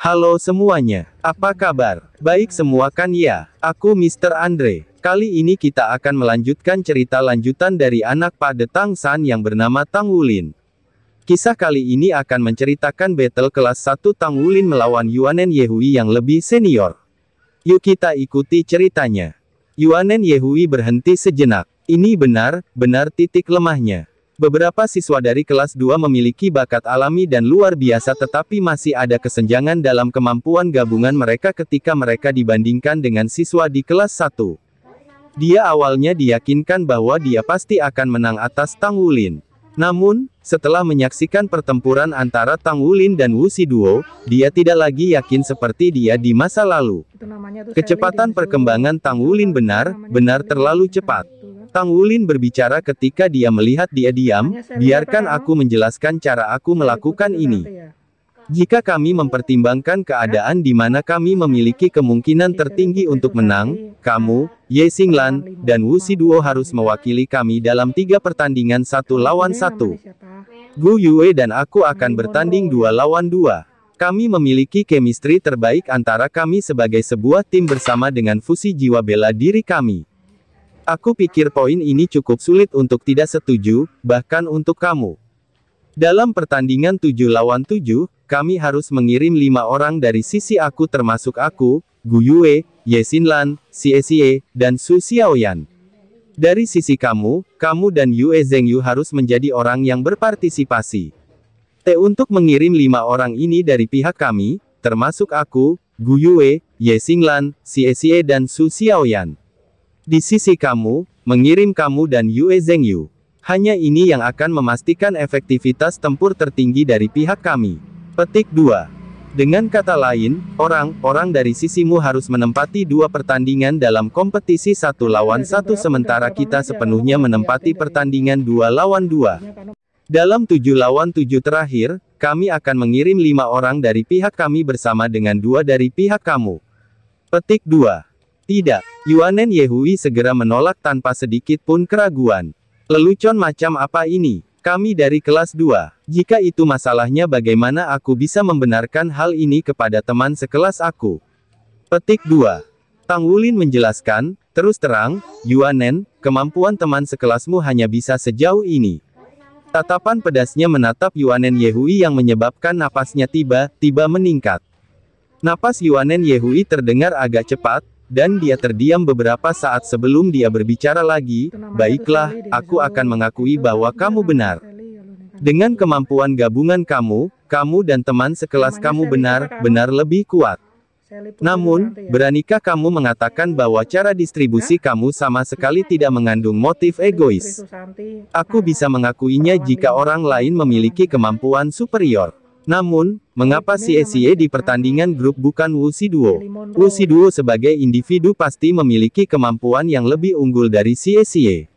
Halo semuanya, apa kabar? Baik semua kan ya? Aku Mr. Andre. Kali ini kita akan melanjutkan cerita lanjutan dari anak Pak Tang San yang bernama Tang Wulin. Kisah kali ini akan menceritakan battle kelas 1 Tang Wulin melawan Yuanen Yehui yang lebih senior. Yuk kita ikuti ceritanya. Yuanen Yehui berhenti sejenak. Ini benar, benar titik lemahnya. Beberapa siswa dari kelas 2 memiliki bakat alami dan luar biasa tetapi masih ada kesenjangan dalam kemampuan gabungan mereka ketika mereka dibandingkan dengan siswa di kelas 1. Dia awalnya diyakinkan bahwa dia pasti akan menang atas Tang Wulin. Namun, setelah menyaksikan pertempuran antara Tang Wulin dan Wu Siduo, dia tidak lagi yakin seperti dia di masa lalu. Kecepatan perkembangan Tang Wulin benar, benar terlalu cepat. Tang Wulin berbicara ketika dia melihat dia diam, biarkan aku menjelaskan cara aku melakukan iya, ini. Ya. Jika kami mempertimbangkan keadaan di mana kami memiliki kemungkinan iya, tertinggi untuk menang, ya. kamu, Ye Xinglan, iya, dan Wu Duo harus mewakili kami dalam tiga pertandingan satu lawan satu. Gu Yue dan aku akan bertanding dua lawan dua. Kami memiliki chemistry terbaik antara kami sebagai sebuah tim bersama dengan fusi jiwa bela diri kami. Aku pikir poin ini cukup sulit untuk tidak setuju, bahkan untuk kamu. Dalam pertandingan 7 lawan 7, kami harus mengirim lima orang dari sisi aku termasuk aku, Gu Yue, Ye Guyue, Yesinlan, Siesie, dan Su Xiaoyan. Dari sisi kamu, kamu dan Yue Zengyu harus menjadi orang yang berpartisipasi. T untuk mengirim lima orang ini dari pihak kami, termasuk aku, Gu Yue, Ye Guyue, Yesinglan, Siesie dan Su Xiaoyan di sisi kamu, mengirim kamu dan Yue Zhengyu. Hanya ini yang akan memastikan efektivitas tempur tertinggi dari pihak kami. Petik 2. Dengan kata lain, orang-orang dari sisimu harus menempati dua pertandingan dalam kompetisi satu lawan satu sementara kita sepenuhnya menempati pertandingan dua lawan dua. Dalam tujuh lawan tujuh terakhir, kami akan mengirim lima orang dari pihak kami bersama dengan dua dari pihak kamu. Petik 2. Tidak, Yuanen Yehui segera menolak tanpa sedikit pun keraguan. Lelucon macam apa ini? Kami dari kelas 2. Jika itu masalahnya bagaimana aku bisa membenarkan hal ini kepada teman sekelas aku? Petik 2. Tang Wulin menjelaskan, terus terang, Yuanen, kemampuan teman sekelasmu hanya bisa sejauh ini. Tatapan pedasnya menatap Yuanen Yehui yang menyebabkan napasnya tiba-tiba meningkat. Napas Yuanen Yehui terdengar agak cepat, dan dia terdiam beberapa saat sebelum dia berbicara lagi, baiklah, aku akan mengakui bahwa kamu benar. Dengan kemampuan gabungan kamu, kamu dan teman sekelas kamu benar, benar lebih kuat. Namun, beranikah kamu mengatakan bahwa cara distribusi kamu sama sekali tidak mengandung motif egois? Aku bisa mengakuinya jika orang lain memiliki kemampuan superior. Namun, mengapa CSIE di pertandingan grup bukan Wuxi Duo? Wuxi Duo sebagai individu pasti memiliki kemampuan yang lebih unggul dari CSIE.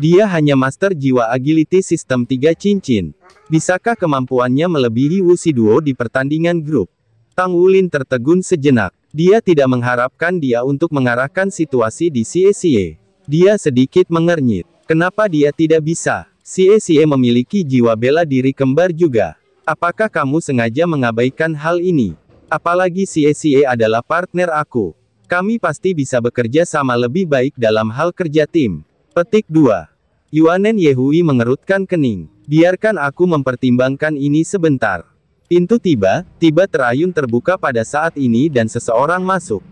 Dia hanya master jiwa agility sistem 3 cincin. Bisakah kemampuannya melebihi Wuxi Duo di pertandingan grup? Tang Wulin tertegun sejenak. Dia tidak mengharapkan dia untuk mengarahkan situasi di CSIE. Dia sedikit mengernyit. Kenapa dia tidak bisa? CSIE memiliki jiwa bela diri kembar juga. Apakah kamu sengaja mengabaikan hal ini? Apalagi CACA adalah partner aku. Kami pasti bisa bekerja sama lebih baik dalam hal kerja tim. Petik 2. Yuanen Yehui mengerutkan kening. Biarkan aku mempertimbangkan ini sebentar. Pintu tiba, tiba terayun terbuka pada saat ini dan seseorang masuk.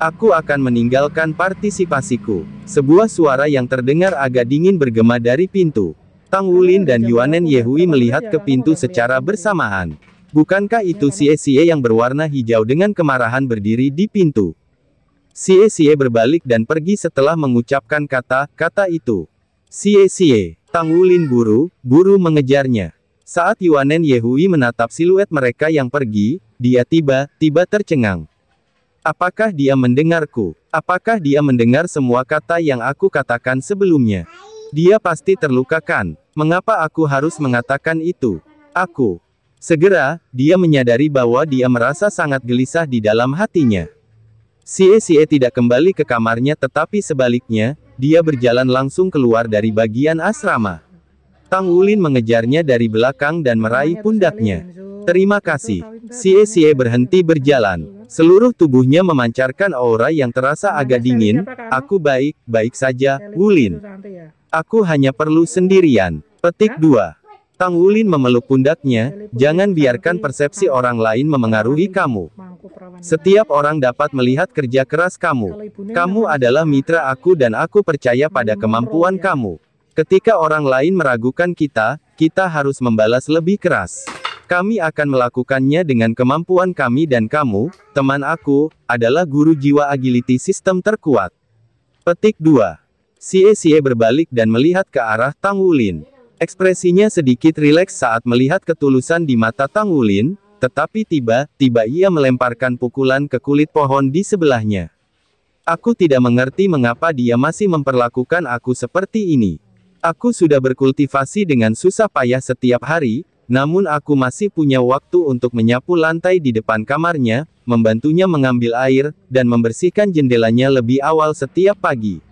Aku akan meninggalkan partisipasiku. Sebuah suara yang terdengar agak dingin bergema dari pintu. Tang Wulin dan Yuanen Yehui melihat ke pintu secara bersamaan. Bukankah itu Xie Xie yang berwarna hijau dengan kemarahan berdiri di pintu? Xie Xie berbalik dan pergi setelah mengucapkan kata-kata itu. Xie Xie, Tang Wulin buru, buru mengejarnya. Saat Yuanen Yehui menatap siluet mereka yang pergi, dia tiba-tiba tercengang. Apakah dia mendengarku? Apakah dia mendengar semua kata yang aku katakan sebelumnya? Dia pasti terluka kan? Mengapa aku harus mengatakan itu? Aku. Segera, dia menyadari bahwa dia merasa sangat gelisah di dalam hatinya. Sie Sie tidak kembali ke kamarnya tetapi sebaliknya, dia berjalan langsung keluar dari bagian asrama. Tang Ulin mengejarnya dari belakang dan meraih pundaknya. Terima kasih. Sie Sie berhenti berjalan. Seluruh tubuhnya memancarkan aura yang terasa agak dingin. Aku baik, baik saja, Wulin. Aku hanya perlu sendirian. Petik 2. Tang Ulin memeluk pundaknya, jangan biarkan persepsi orang lain memengaruhi kamu. Setiap orang dapat melihat kerja keras kamu. Kamu adalah mitra aku dan aku percaya pada kemampuan kamu. Ketika orang lain meragukan kita, kita harus membalas lebih keras. Kami akan melakukannya dengan kemampuan kami dan kamu, teman aku, adalah guru jiwa agility sistem terkuat. Petik 2. Xie Xie berbalik dan melihat ke arah Tang Wulin. Ekspresinya sedikit rileks saat melihat ketulusan di mata Tang Wulin, tetapi tiba-tiba ia melemparkan pukulan ke kulit pohon di sebelahnya. Aku tidak mengerti mengapa dia masih memperlakukan aku seperti ini. Aku sudah berkultivasi dengan susah payah setiap hari, namun aku masih punya waktu untuk menyapu lantai di depan kamarnya, membantunya mengambil air, dan membersihkan jendelanya lebih awal setiap pagi.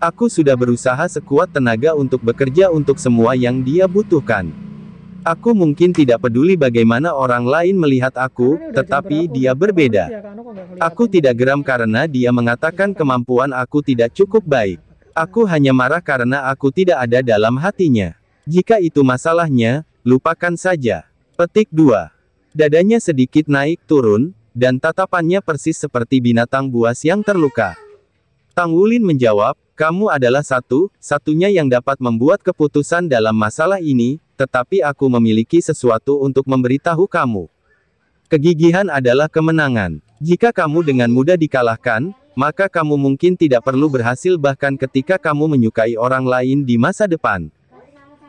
Aku sudah berusaha sekuat tenaga untuk bekerja untuk semua yang dia butuhkan. Aku mungkin tidak peduli bagaimana orang lain melihat aku, tetapi dia berbeda. Ya, aku tidak geram karena dia mengatakan kemampuan aku tidak cukup baik. Aku hanya marah karena aku tidak ada dalam hatinya. Jika itu masalahnya, lupakan saja. Petik 2. Dadanya sedikit naik turun, dan tatapannya persis seperti binatang buas yang terluka. Tang Wulin menjawab, kamu adalah satu, satunya yang dapat membuat keputusan dalam masalah ini, tetapi aku memiliki sesuatu untuk memberitahu kamu. Kegigihan adalah kemenangan. Jika kamu dengan mudah dikalahkan, maka kamu mungkin tidak perlu berhasil bahkan ketika kamu menyukai orang lain di masa depan.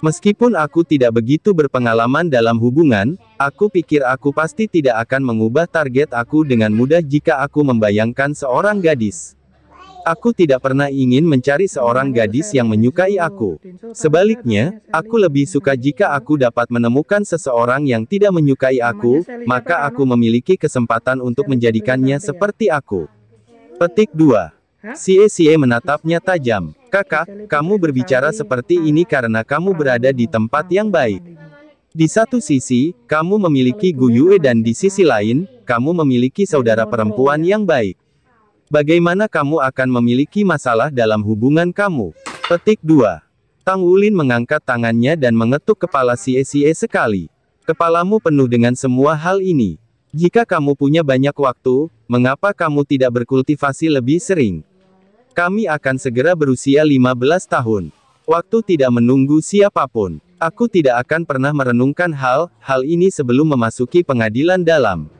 Meskipun aku tidak begitu berpengalaman dalam hubungan, aku pikir aku pasti tidak akan mengubah target aku dengan mudah jika aku membayangkan seorang gadis. Aku tidak pernah ingin mencari seorang gadis yang menyukai aku. Sebaliknya, aku lebih suka jika aku dapat menemukan seseorang yang tidak menyukai aku, maka aku memiliki kesempatan untuk menjadikannya seperti aku. Petik 2. Sie Sie menatapnya tajam. Kakak, kamu berbicara seperti ini karena kamu berada di tempat yang baik. Di satu iya. sisi, kamu memiliki Gu Yue dan di sisi lain, kamu memiliki saudara perempuan yang baik. Bagaimana kamu akan memiliki masalah dalam hubungan kamu? Petik 2. Tang Wulin mengangkat tangannya dan mengetuk kepala e si E sekali. Kepalamu penuh dengan semua hal ini. Jika kamu punya banyak waktu, mengapa kamu tidak berkultivasi lebih sering? Kami akan segera berusia 15 tahun. Waktu tidak menunggu siapapun. Aku tidak akan pernah merenungkan hal-hal ini sebelum memasuki pengadilan dalam.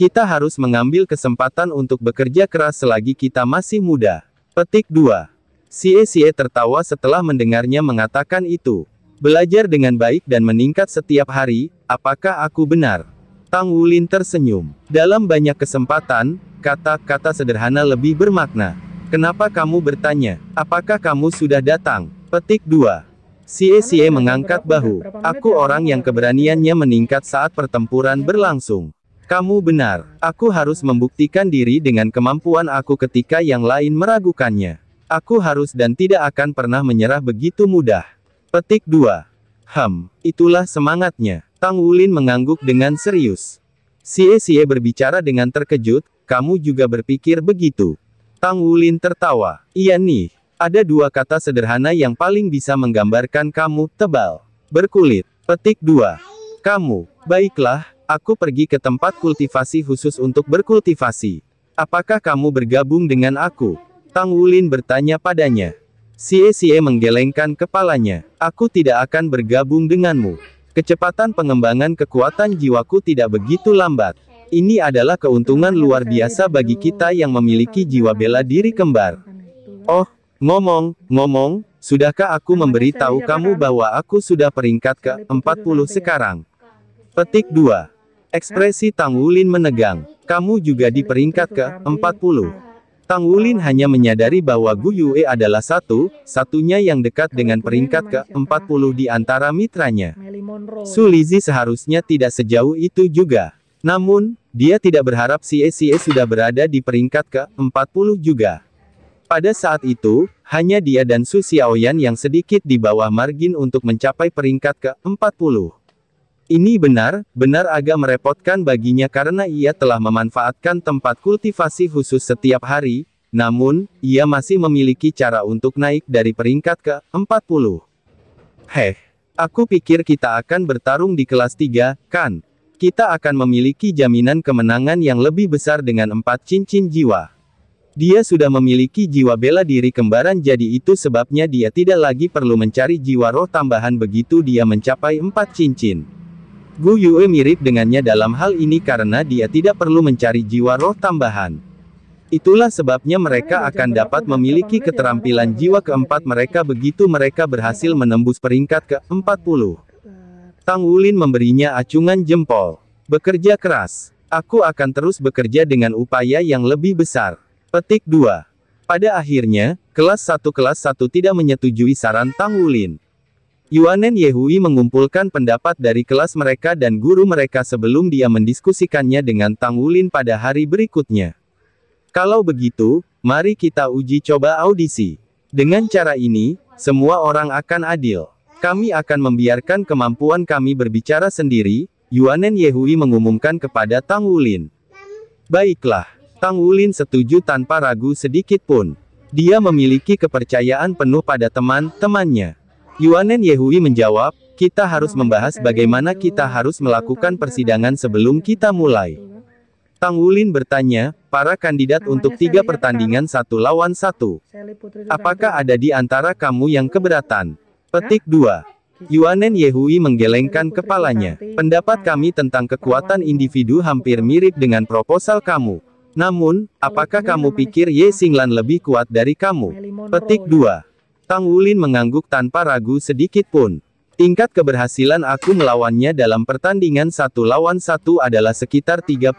Kita harus mengambil kesempatan untuk bekerja keras selagi kita masih muda. Petik 2. Sie Sie tertawa setelah mendengarnya mengatakan itu. Belajar dengan baik dan meningkat setiap hari, apakah aku benar? Tang Wulin tersenyum. Dalam banyak kesempatan, kata-kata sederhana lebih bermakna. Kenapa kamu bertanya, apakah kamu sudah datang? Petik 2. Sie Sie mengangkat bahu. Aku orang yang keberaniannya meningkat saat pertempuran berlangsung. Kamu benar, aku harus membuktikan diri dengan kemampuan aku ketika yang lain meragukannya. Aku harus dan tidak akan pernah menyerah begitu mudah. Petik 2. Ham, itulah semangatnya. Tang Wulin mengangguk dengan serius. Xie Xie berbicara dengan terkejut, kamu juga berpikir begitu. Tang Wulin tertawa. Iya nih, ada dua kata sederhana yang paling bisa menggambarkan kamu, tebal. Berkulit. Petik 2. Kamu, baiklah, Aku pergi ke tempat kultivasi khusus untuk berkultivasi. Apakah kamu bergabung dengan aku? Tang Wulin bertanya padanya. Xie Xie menggelengkan kepalanya. Aku tidak akan bergabung denganmu. Kecepatan pengembangan kekuatan jiwaku tidak begitu lambat. Ini adalah keuntungan luar biasa bagi kita yang memiliki jiwa bela diri kembar. Oh, ngomong, ngomong, sudahkah aku memberitahu kamu bahwa aku sudah peringkat ke-40 sekarang? Petik 2. Ekspresi Tang Wulin menegang. Kamu juga di peringkat ke-40. Tang Wulin hanya menyadari bahwa Gu Yue adalah satu, satunya yang dekat dengan peringkat ke-40 di antara mitranya. Su Lizi seharusnya tidak sejauh itu juga. Namun, dia tidak berharap Si Sie sudah berada di peringkat ke-40 juga. Pada saat itu, hanya dia dan Su Xiaoyan yang sedikit di bawah margin untuk mencapai peringkat ke-40. Ini benar, benar agak merepotkan baginya karena ia telah memanfaatkan tempat kultivasi khusus setiap hari, namun, ia masih memiliki cara untuk naik dari peringkat ke 40. Heh, aku pikir kita akan bertarung di kelas 3, kan? Kita akan memiliki jaminan kemenangan yang lebih besar dengan empat cincin jiwa. Dia sudah memiliki jiwa bela diri kembaran jadi itu sebabnya dia tidak lagi perlu mencari jiwa roh tambahan begitu dia mencapai empat cincin. Gu Yue mirip dengannya dalam hal ini karena dia tidak perlu mencari jiwa roh tambahan. Itulah sebabnya mereka akan dapat memiliki ya? keterampilan jiwa keempat mereka begitu mereka berhasil menembus peringkat ke-40. Tang Wulin memberinya acungan jempol. Bekerja keras. Aku akan terus bekerja dengan upaya yang lebih besar. Petik 2. Pada akhirnya, kelas 1 kelas 1 tidak menyetujui saran Tang Wulin. Yuanen Yehui mengumpulkan pendapat dari kelas mereka dan guru mereka sebelum dia mendiskusikannya dengan Tang Wulin pada hari berikutnya. Kalau begitu, mari kita uji coba audisi. Dengan cara ini, semua orang akan adil. Kami akan membiarkan kemampuan kami berbicara sendiri, Yuanen Yehui mengumumkan kepada Tang Wulin. Baiklah, Tang Wulin setuju tanpa ragu sedikit pun. Dia memiliki kepercayaan penuh pada teman-temannya. Yuanen Yehui menjawab, kita harus membahas bagaimana kita harus melakukan persidangan sebelum kita mulai. Tang Wulin bertanya, para kandidat untuk tiga pertandingan satu lawan satu. Apakah ada di antara kamu yang keberatan? Petik 2. Yuanen Yehui menggelengkan kepalanya. Pendapat kami nah, tentang nah, kekuatan nah, individu hampir mirip dengan proposal kamu. Namun, apakah kamu pikir Ye Singlan lebih kuat dari kamu? Petik 2. Ya. Tang Wulin mengangguk tanpa ragu sedikit pun. Tingkat keberhasilan aku melawannya dalam pertandingan satu lawan satu adalah sekitar 30%.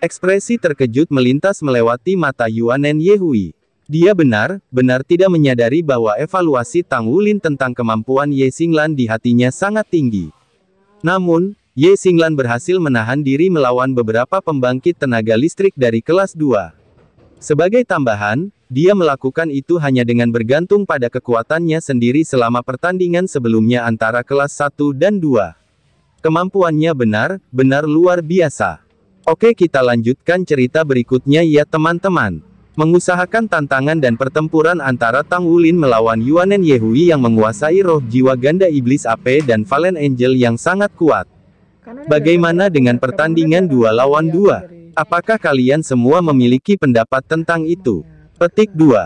Ekspresi terkejut melintas melewati mata Yuanen Yehui. Dia benar, benar tidak menyadari bahwa evaluasi Tang Wulin tentang kemampuan Ye Xinglan di hatinya sangat tinggi. Namun, Ye Xinglan berhasil menahan diri melawan beberapa pembangkit tenaga listrik dari kelas 2. Sebagai tambahan, dia melakukan itu hanya dengan bergantung pada kekuatannya sendiri selama pertandingan sebelumnya antara kelas 1 dan 2. Kemampuannya benar, benar luar biasa. Oke kita lanjutkan cerita berikutnya ya teman-teman. Mengusahakan tantangan dan pertempuran antara Tang Wulin melawan Yuanen Yehui yang menguasai roh jiwa ganda iblis AP dan Valen Angel yang sangat kuat. Bagaimana dengan pertandingan dua lawan dua? Apakah kalian semua memiliki pendapat tentang itu? Petik 2.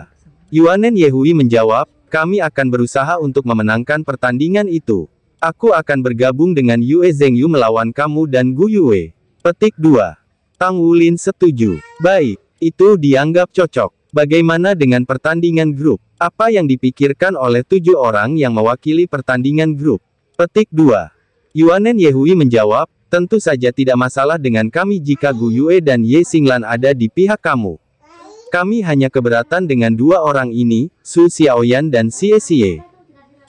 Yuanen Yehui menjawab, kami akan berusaha untuk memenangkan pertandingan itu. Aku akan bergabung dengan Yue Zengyu melawan kamu dan Gu Yue. Petik 2. Tang Wulin setuju. Baik, itu dianggap cocok. Bagaimana dengan pertandingan grup? Apa yang dipikirkan oleh tujuh orang yang mewakili pertandingan grup? Petik 2. Yuanen Yehui menjawab, tentu saja tidak masalah dengan kami jika Gu Yue dan Ye Singlan ada di pihak kamu. Kami hanya keberatan dengan dua orang ini, Su Xiaoyan dan Xie Xie.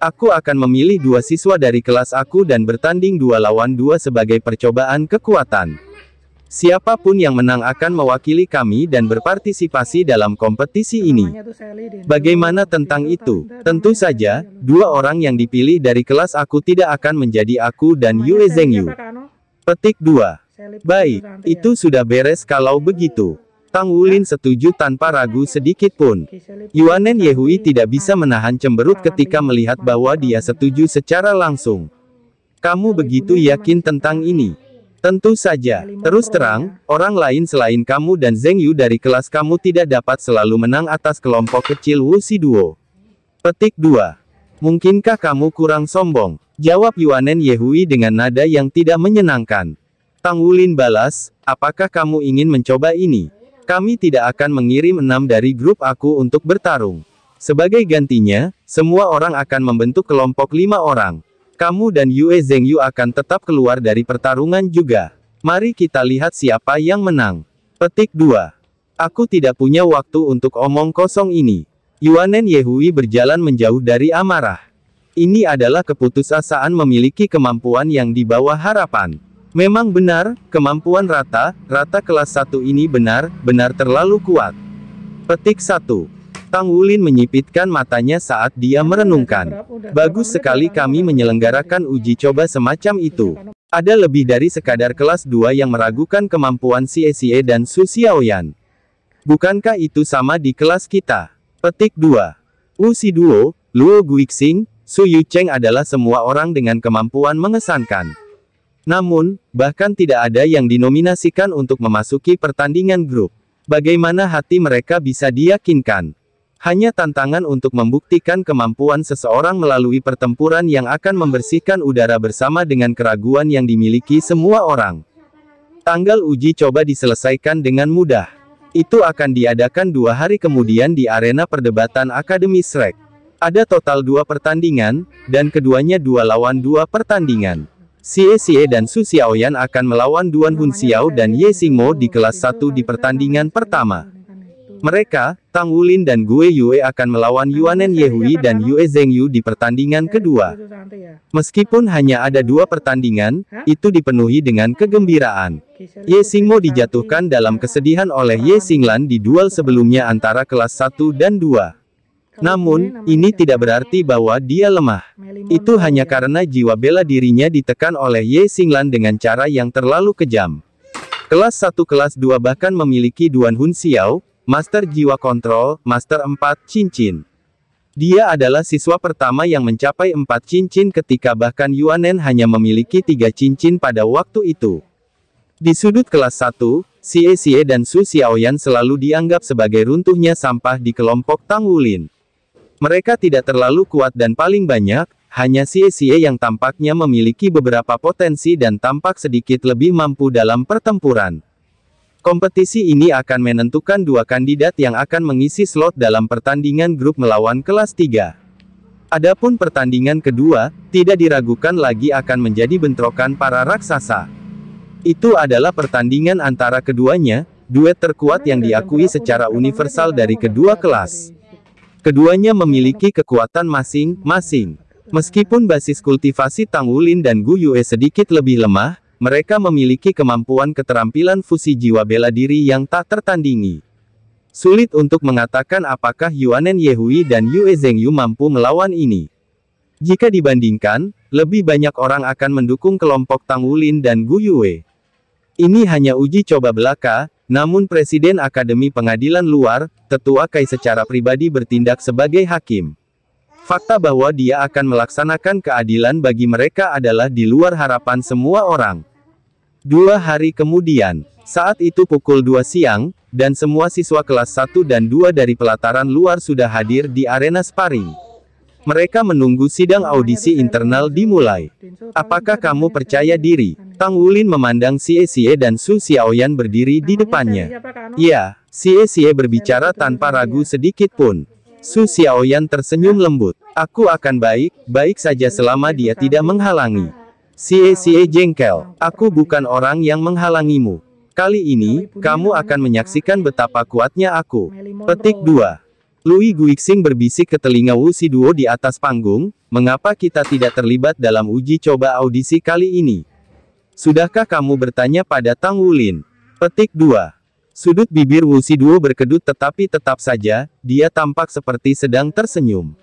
Aku akan memilih dua siswa dari kelas aku dan bertanding dua lawan dua sebagai percobaan kekuatan. Siapapun yang menang akan mewakili kami dan berpartisipasi dalam kompetisi ini. Bagaimana tentang itu? Tentu saja, dua orang yang dipilih dari kelas aku tidak akan menjadi aku dan Yue Zhengyu. Petik 2. Baik, ya. itu sudah beres kalau begitu. Tang Wulin setuju tanpa ragu sedikit pun. Yuanen Yehui tidak bisa menahan cemberut ketika melihat bahwa dia setuju secara langsung. Kamu begitu yakin tentang ini? Tentu saja. Terus terang, orang lain selain kamu dan Zeng Yu dari kelas kamu tidak dapat selalu menang atas kelompok kecil Wusi Duo. Petik 2. Mungkinkah kamu kurang sombong? Jawab Yuanen Yehui dengan nada yang tidak menyenangkan. Tang Wulin balas, apakah kamu ingin mencoba ini? Kami tidak akan mengirim enam dari grup aku untuk bertarung. Sebagai gantinya, semua orang akan membentuk kelompok lima orang. Kamu dan Yue Zengyu akan tetap keluar dari pertarungan juga. Mari kita lihat siapa yang menang. Petik 2. Aku tidak punya waktu untuk omong kosong ini. Yuanen Yehui berjalan menjauh dari amarah. Ini adalah keputusasaan memiliki kemampuan yang di bawah harapan. Memang benar, kemampuan rata, rata kelas 1 ini benar, benar terlalu kuat. Petik 1. Tang Wulin menyipitkan matanya saat dia merenungkan. Bagus sekali kami menyelenggarakan uji coba semacam itu. Ada lebih dari sekadar kelas 2 yang meragukan kemampuan CSIE dan Su Xiaoyan. Bukankah itu sama di kelas kita? Petik 2. Wu Siduo, Luo Guixing, Su Yucheng adalah semua orang dengan kemampuan mengesankan. Namun, bahkan tidak ada yang dinominasikan untuk memasuki pertandingan grup. Bagaimana hati mereka bisa diyakinkan? Hanya tantangan untuk membuktikan kemampuan seseorang melalui pertempuran yang akan membersihkan udara bersama dengan keraguan yang dimiliki semua orang. Tanggal uji coba diselesaikan dengan mudah. Itu akan diadakan dua hari kemudian di arena perdebatan Akademi Shrek. Ada total dua pertandingan, dan keduanya dua lawan dua pertandingan. Xie Xie dan Su Xiaoyan akan melawan Duan Hun Xiao dan Ye Xingmo di kelas 1 di pertandingan pertama. Mereka, Tang Wulin dan Gue Yue akan melawan Yuanen Yehui dan Yue Zhengyu di pertandingan kedua. Ya. Meskipun hanya ada dua pertandingan, itu dipenuhi dengan kegembiraan. Ye Xingmo dijatuhkan dalam kesedihan oleh Ye Xinglan di duel sebelumnya antara kelas 1 dan 2. Namun, ini tidak berarti bahwa dia lemah. Itu hanya ya. karena jiwa bela dirinya ditekan oleh Ye Singlan dengan cara yang terlalu kejam. Kelas 1 kelas 2 bahkan memiliki Duan Hun Xiao, Master Jiwa Kontrol, Master 4, Cincin. Dia adalah siswa pertama yang mencapai 4 cincin ketika bahkan Yuanen hanya memiliki 3 cincin pada waktu itu. Di sudut kelas 1, Xie Xie dan Su Xiaoyan selalu dianggap sebagai runtuhnya sampah di kelompok Tang Wulin. Mereka tidak terlalu kuat dan paling banyak, hanya Xie sie yang tampaknya memiliki beberapa potensi dan tampak sedikit lebih mampu dalam pertempuran. Kompetisi ini akan menentukan dua kandidat yang akan mengisi slot dalam pertandingan grup melawan kelas 3. Adapun pertandingan kedua, tidak diragukan lagi akan menjadi bentrokan para raksasa. Itu adalah pertandingan antara keduanya, duet terkuat yang diakui secara universal dari kedua kelas. Keduanya memiliki kekuatan masing-masing. Meskipun basis kultivasi Tang Wulin dan Gu Yue sedikit lebih lemah, mereka memiliki kemampuan keterampilan fusi jiwa bela diri yang tak tertandingi. Sulit untuk mengatakan apakah Yuanen Yehui dan Yue Zhengyu mampu melawan ini. Jika dibandingkan, lebih banyak orang akan mendukung kelompok Tang Wulin dan Gu Yue. Ini hanya uji coba belaka, namun Presiden Akademi Pengadilan Luar, Tetua Kai secara pribadi bertindak sebagai hakim. Fakta bahwa dia akan melaksanakan keadilan bagi mereka adalah di luar harapan semua orang. Dua hari kemudian, saat itu pukul 2 siang, dan semua siswa kelas 1 dan 2 dari pelataran luar sudah hadir di arena sparring. Mereka menunggu sidang audisi internal dimulai. Apakah kamu percaya diri? Tang Wulin memandang Xie Xie dan Su Xiaoyan berdiri di depannya. Ya, Xie Xie berbicara tanpa ragu sedikit pun. Su Xiaoyan tersenyum lembut. Aku akan baik, baik saja selama dia tidak menghalangi. Xie Xie jengkel. Aku bukan orang yang menghalangimu. Kali ini, kamu akan menyaksikan betapa kuatnya aku. Petik 2. Louis Guixing berbisik ke telinga Wu Siduo di atas panggung, mengapa kita tidak terlibat dalam uji coba audisi kali ini? Sudahkah kamu bertanya pada Tang Wulin? Petik 2. Sudut bibir Wu Siduo berkedut tetapi tetap saja, dia tampak seperti sedang tersenyum.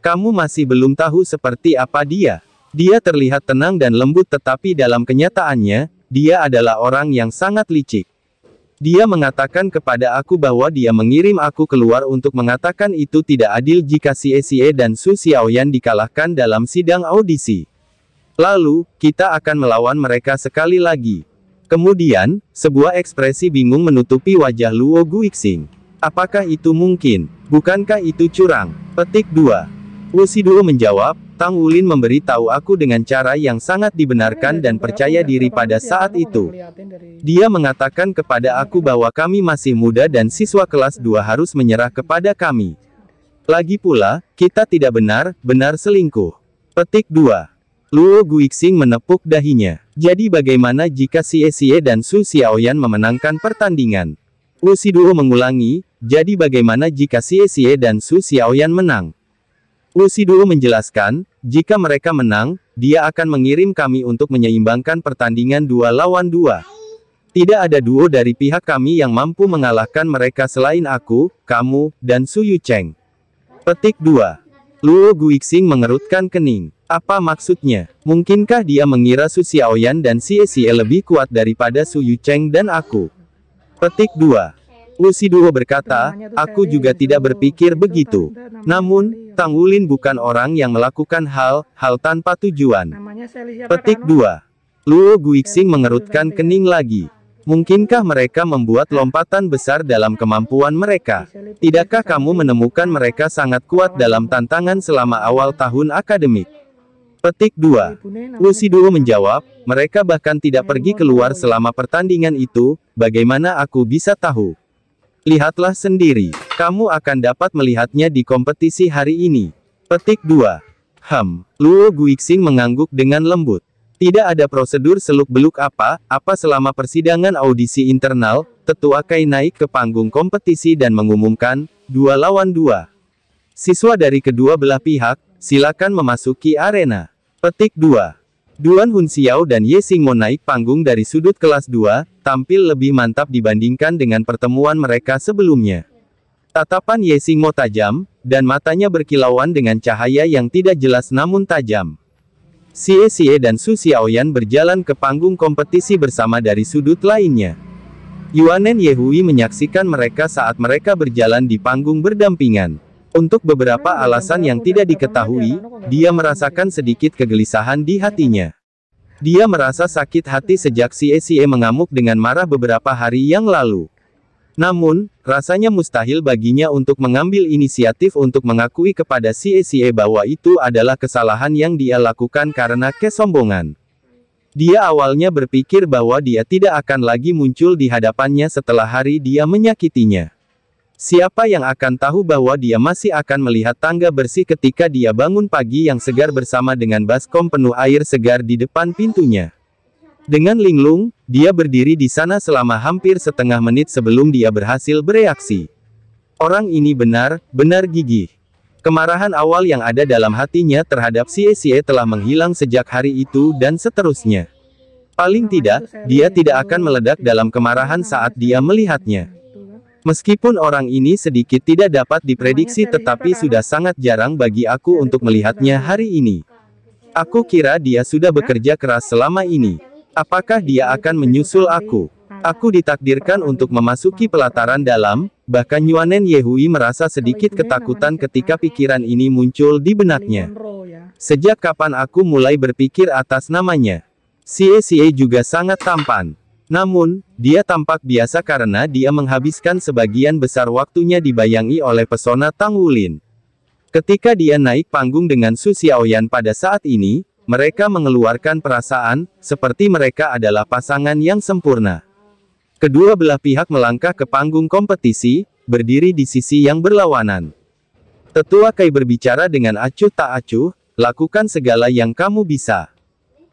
Kamu masih belum tahu seperti apa dia. Dia terlihat tenang dan lembut tetapi dalam kenyataannya, dia adalah orang yang sangat licik. Dia mengatakan kepada aku bahwa dia mengirim aku keluar untuk mengatakan itu tidak adil jika Xie e dan Su Xiaoyan dikalahkan dalam sidang audisi. Lalu, kita akan melawan mereka sekali lagi. Kemudian, sebuah ekspresi bingung menutupi wajah Luo Guixing. Apakah itu mungkin? Bukankah itu curang? Petik 2. Wu Siduo menjawab, Tang Wulin memberi tahu aku dengan cara yang sangat dibenarkan dan percaya diri pada saat itu. Dia mengatakan kepada aku bahwa kami masih muda dan siswa kelas 2 harus menyerah kepada kami. Lagi pula, kita tidak benar, benar selingkuh. Petik 2. Luo Guixing menepuk dahinya. Jadi bagaimana jika Xie Xie dan Su Xiaoyan memenangkan pertandingan? Wu Siduo mengulangi, jadi bagaimana jika Xie Xie dan Su Xiaoyan menang? Usiduo dulu menjelaskan, jika mereka menang, dia akan mengirim kami untuk menyeimbangkan pertandingan dua lawan dua. Tidak ada duo dari pihak kami yang mampu mengalahkan mereka selain aku, kamu, dan Su Yu Cheng. Petik 2. Luo Guixing mengerutkan kening. Apa maksudnya? Mungkinkah dia mengira Su Xiaoyan dan Xie Xie lebih kuat daripada Su Yu Cheng dan aku? Petik 2. Duo berkata, aku juga tidak gitu. berpikir begitu. Namun, Tang Wulin bukan orang yang melakukan hal-hal tanpa tujuan. Petik 2. Luo Guixing mengerutkan kening lagi. Mungkinkah mereka membuat lompatan besar dalam kemampuan mereka? Tidakkah kamu menemukan mereka sangat kuat dalam tantangan selama awal tahun akademik? Petik 2. Duo menjawab, mereka bahkan tidak pergi keluar selama pertandingan itu, bagaimana aku bisa tahu? Lihatlah sendiri. Kamu akan dapat melihatnya di kompetisi hari ini. Petik 2. Ham. Luo Guixing mengangguk dengan lembut. Tidak ada prosedur seluk-beluk apa-apa selama persidangan audisi internal, Tetua Kai naik ke panggung kompetisi dan mengumumkan, dua lawan dua. Siswa dari kedua belah pihak, silakan memasuki arena. Petik 2. Duan Hun Xiao dan Ye Xingmo naik panggung dari sudut kelas 2, tampil lebih mantap dibandingkan dengan pertemuan mereka sebelumnya. Tatapan Ye Mo tajam, dan matanya berkilauan dengan cahaya yang tidak jelas namun tajam. Xie Xie dan Su Xiaoyan berjalan ke panggung kompetisi bersama dari sudut lainnya. Yuanen Yehui menyaksikan mereka saat mereka berjalan di panggung berdampingan. Untuk beberapa alasan yang tidak diketahui, dia merasakan sedikit kegelisahan di hatinya. Dia merasa sakit hati sejak si Ecie mengamuk dengan marah beberapa hari yang lalu. Namun, rasanya mustahil baginya untuk mengambil inisiatif untuk mengakui kepada si Ecie bahwa itu adalah kesalahan yang dia lakukan karena kesombongan. Dia awalnya berpikir bahwa dia tidak akan lagi muncul di hadapannya setelah hari dia menyakitinya. Siapa yang akan tahu bahwa dia masih akan melihat tangga bersih ketika dia bangun pagi yang segar bersama dengan baskom penuh air segar di depan pintunya. Dengan linglung, dia berdiri di sana selama hampir setengah menit sebelum dia berhasil bereaksi. Orang ini benar, benar gigih. Kemarahan awal yang ada dalam hatinya terhadap Si sie telah menghilang sejak hari itu dan seterusnya. Paling tidak, dia tidak akan meledak dalam kemarahan saat dia melihatnya. Meskipun orang ini sedikit tidak dapat diprediksi tetapi sudah sangat jarang bagi aku untuk melihatnya hari ini. Aku kira dia sudah bekerja keras selama ini. Apakah dia akan menyusul aku? Aku ditakdirkan untuk memasuki pelataran dalam, bahkan Yuanen Yehui merasa sedikit ketakutan ketika pikiran ini muncul di benaknya. Ya. Sejak kapan aku mulai berpikir atas namanya? Sie juga sangat tampan. Namun, dia tampak biasa karena dia menghabiskan sebagian besar waktunya dibayangi oleh pesona Tang Wulin. Ketika dia naik panggung dengan Su Xiaoyan pada saat ini, mereka mengeluarkan perasaan, seperti mereka adalah pasangan yang sempurna. Kedua belah pihak melangkah ke panggung kompetisi, berdiri di sisi yang berlawanan. Tetua Kai berbicara dengan acuh tak acuh, lakukan segala yang kamu bisa.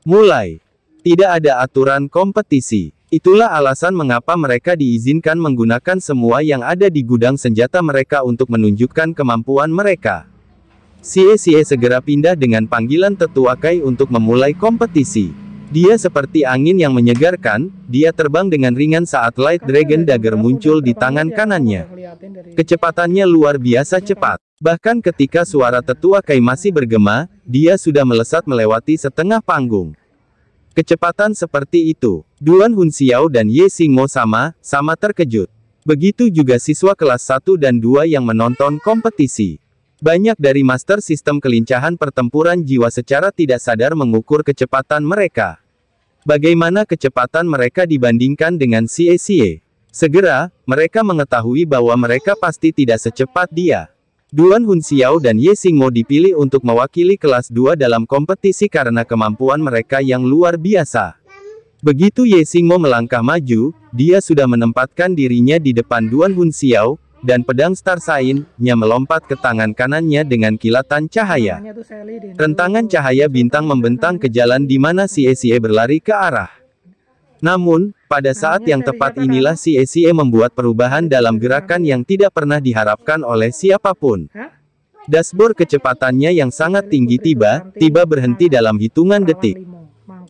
Mulai. Tidak ada aturan kompetisi. Itulah alasan mengapa mereka diizinkan menggunakan semua yang ada di gudang senjata mereka untuk menunjukkan kemampuan mereka. Sie Sie segera pindah dengan panggilan tetua Kai untuk memulai kompetisi. Dia seperti angin yang menyegarkan, dia terbang dengan ringan saat Light Dragon Dagger muncul di tangan kanannya. Kecepatannya luar biasa cepat. Bahkan ketika suara tetua Kai masih bergema, dia sudah melesat melewati setengah panggung. Kecepatan seperti itu, Duan Hun Xiao dan Ye Xingmo sama, sama terkejut. Begitu juga siswa kelas 1 dan 2 yang menonton kompetisi. Banyak dari master sistem kelincahan pertempuran jiwa secara tidak sadar mengukur kecepatan mereka. Bagaimana kecepatan mereka dibandingkan dengan CACE? Segera, mereka mengetahui bahwa mereka pasti tidak secepat dia. Duan Hun Xiao dan Ye Xingmo dipilih untuk mewakili kelas 2 dalam kompetisi karena kemampuan mereka yang luar biasa. Begitu Ye Xingmo melangkah maju, dia sudah menempatkan dirinya di depan Duan Hun Xiao, dan pedang Star Sign, nya melompat ke tangan kanannya dengan kilatan cahaya. Rentangan cahaya bintang membentang ke jalan di mana si Xie berlari ke arah namun, pada saat yang tepat inilah CACA e membuat perubahan dalam gerakan yang tidak pernah diharapkan oleh siapapun. Dashboard kecepatannya yang sangat tinggi tiba-tiba berhenti dalam hitungan detik.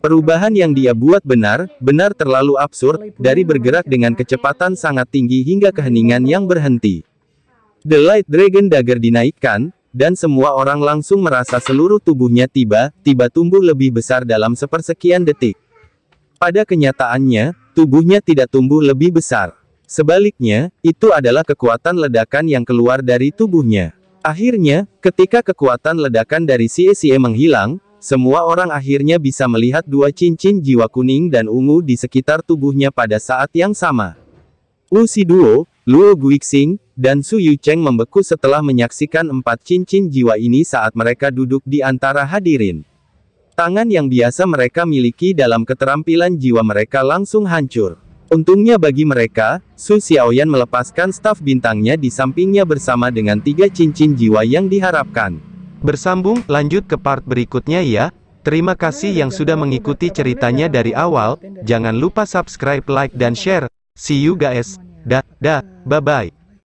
Perubahan yang dia buat benar, benar terlalu absurd, dari bergerak dengan kecepatan sangat tinggi hingga keheningan yang berhenti. The Light Dragon Dagger dinaikkan, dan semua orang langsung merasa seluruh tubuhnya tiba-tiba tumbuh lebih besar dalam sepersekian detik. Pada kenyataannya, tubuhnya tidak tumbuh lebih besar. Sebaliknya, itu adalah kekuatan ledakan yang keluar dari tubuhnya. Akhirnya, ketika kekuatan ledakan dari CSIE e menghilang, semua orang akhirnya bisa melihat dua cincin jiwa kuning dan ungu di sekitar tubuhnya pada saat yang sama. Wu Siduo, Luo Guixing, dan Su Yucheng membeku setelah menyaksikan empat cincin jiwa ini saat mereka duduk di antara hadirin. Tangan yang biasa mereka miliki dalam keterampilan jiwa mereka langsung hancur. Untungnya bagi mereka, Su Xiaoyan melepaskan staf bintangnya di sampingnya bersama dengan tiga cincin jiwa yang diharapkan. Bersambung, lanjut ke part berikutnya ya. Terima kasih yang sudah mengikuti ceritanya dari awal. Jangan lupa subscribe, like, dan share. See you guys. Da da, bye-bye.